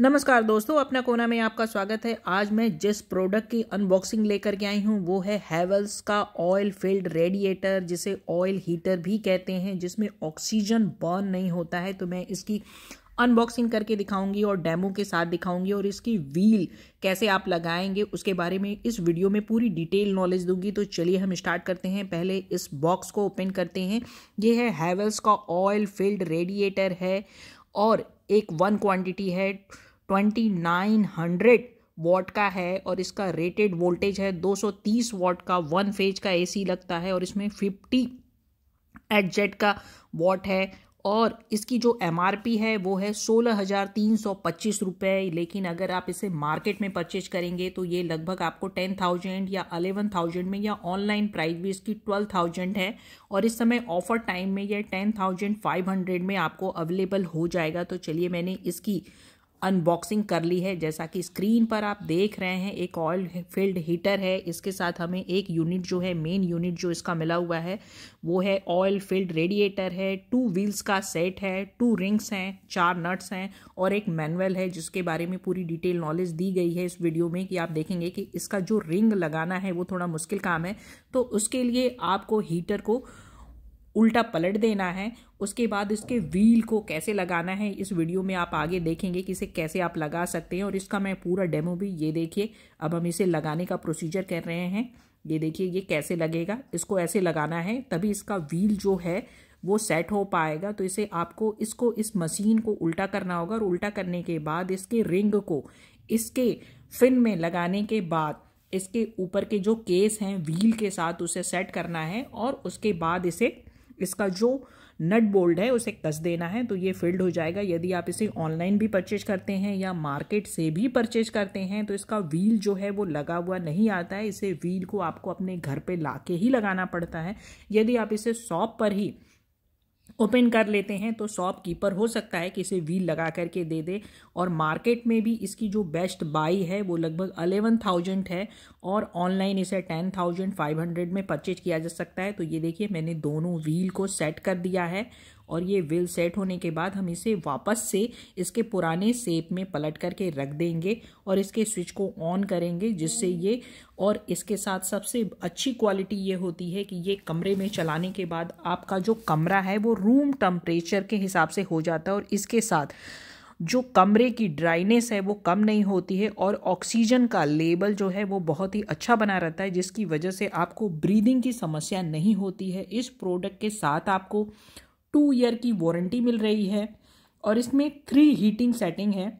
नमस्कार दोस्तों अपना कोना में आपका स्वागत है आज मैं जिस प्रोडक्ट की अनबॉक्सिंग लेकर के आई हूँ वो है हैवल्स का ऑयल फिल्ड रेडिएटर जिसे ऑयल हीटर भी कहते हैं जिसमें ऑक्सीजन बर्न नहीं होता है तो मैं इसकी अनबॉक्सिंग करके दिखाऊंगी और डेमो के साथ दिखाऊंगी और इसकी व्हील कैसे आप लगाएंगे उसके बारे में इस वीडियो में पूरी डिटेल नॉलेज दूंगी तो चलिए हम स्टार्ट करते हैं पहले इस बॉक्स को ओपन करते हैं ये है हैवल्स का ऑयल फिल्ड रेडिएटर है और एक वन क्वांटिटी है 2900 वॉट का है और इसका रेटेड वोल्टेज है 230 वॉट का वन फेज का एसी लगता है और इसमें 50 एच जेड का वॉट है और इसकी जो एम है वो है सोलह हज़ार तीन सौ पच्चीस रुपये लेकिन अगर आप इसे मार्केट में परचेज करेंगे तो ये लगभग आपको टेन थाउजेंड या अलेवन थाउजेंड में या ऑनलाइन प्राइस भी इसकी ट्वेल्व थाउजेंड है और इस समय ऑफर टाइम में ये टेन थाउजेंड फाइव हंड्रेड में आपको अवेलेबल हो जाएगा तो चलिए मैंने इसकी अनबॉक्सिंग कर ली है जैसा कि स्क्रीन पर आप देख रहे हैं एक ऑयल फील्ड हीटर है इसके साथ हमें एक यूनिट जो है मेन यूनिट जो इसका मिला हुआ है वो है ऑयल फील्ड रेडिएटर है टू व्हील्स का सेट है टू रिंग्स हैं चार नट्स हैं और एक मैनुअल है जिसके बारे में पूरी डिटेल नॉलेज दी गई है इस वीडियो में कि आप देखेंगे कि इसका जो रिंग लगाना है वो थोड़ा मुश्किल काम है तो उसके लिए आपको हीटर को उल्टा पलट देना है उसके बाद इसके व्हील को कैसे लगाना है इस वीडियो में आप आगे देखेंगे कि इसे कैसे आप लगा सकते हैं और इसका मैं पूरा डेमो भी ये देखिए अब हम इसे लगाने का प्रोसीजर कर रहे हैं ये देखिए ये कैसे लगेगा इसको ऐसे लगाना है तभी इसका व्हील जो है वो सेट हो पाएगा तो इसे आपको इसको इस मशीन को उल्टा करना होगा और उल्टा करने के बाद इसके रिंग को इसके फिन में लगाने के बाद इसके ऊपर के जो केस हैं व्हील के साथ उसे सेट करना है और उसके बाद इसे इसका जो नट बोल्ड है उसे कस देना है तो ये फिल्ड हो जाएगा यदि आप इसे ऑनलाइन भी परचेज करते हैं या मार्केट से भी परचेज करते हैं तो इसका व्हील जो है वो लगा हुआ नहीं आता है इसे व्हील को आपको अपने घर पे ला के ही लगाना पड़ता है यदि आप इसे शॉप पर ही ओपन कर लेते हैं तो शॉपकीपर हो सकता है कि इसे व्हील लगा करके दे दे और मार्केट में भी इसकी जो बेस्ट बाई है वो लगभग अलेवन थाउजेंड है और ऑनलाइन इसे टेन थाउजेंड फाइव हंड्रेड में परचेज किया जा सकता है तो ये देखिए मैंने दोनों व्हील को सेट कर दिया है और ये व्हील सेट होने के बाद हम इसे वापस से इसके पुराने सेप में पलट करके रख देंगे और इसके स्विच को ऑन करेंगे जिससे ये और इसके साथ सबसे अच्छी क्वालिटी ये होती है कि ये कमरे में चलाने के बाद आपका जो कमरा है वो रूम टम्परेचर के हिसाब से हो जाता है और इसके साथ जो कमरे की ड्राइनेस है वो कम नहीं होती है और ऑक्सीजन का लेबल जो है वो बहुत ही अच्छा बना रहता है जिसकी वजह से आपको ब्रीदिंग की समस्या नहीं होती है इस प्रोडक्ट के साथ आपको टू ईयर की वारंटी मिल रही है और इसमें थ्री हीटिंग सेटिंग है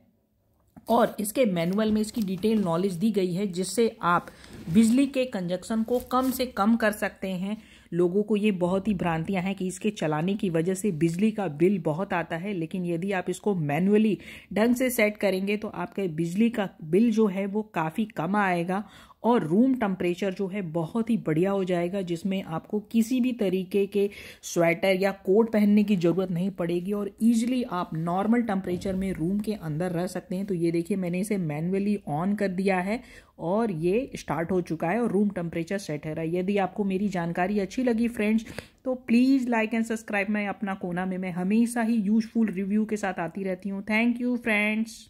और इसके मैनुअल में इसकी डिटेल नॉलेज दी गई है जिससे आप बिजली के कंजक्शन को कम से कम कर सकते हैं लोगों को ये बहुत ही भ्रांतियां हैं कि इसके चलाने की वजह से बिजली का बिल बहुत आता है लेकिन यदि आप इसको मैनुअली ढंग से सेट करेंगे तो आपके बिजली का बिल जो है वो काफ़ी कम आएगा और रूम टम्परेचर जो है बहुत ही बढ़िया हो जाएगा जिसमें आपको किसी भी तरीके के स्वेटर या कोट पहनने की ज़रूरत नहीं पड़ेगी और ईजिली आप नॉर्मल टेम्परेचर में रूम के अंदर रह सकते हैं तो ये देखिए मैंने इसे मैनुअली ऑन कर दिया है और ये स्टार्ट हो चुका है और रूम टेम्परेचर सेट है रहा है यदि आपको मेरी जानकारी अच्छी लगी फ्रेंड्स तो प्लीज़ लाइक एंड सब्सक्राइब मैं अपना कोना में मैं हमेशा ही यूजफुल रिव्यू के साथ आती रहती हूँ थैंक यू फ्रेंड्स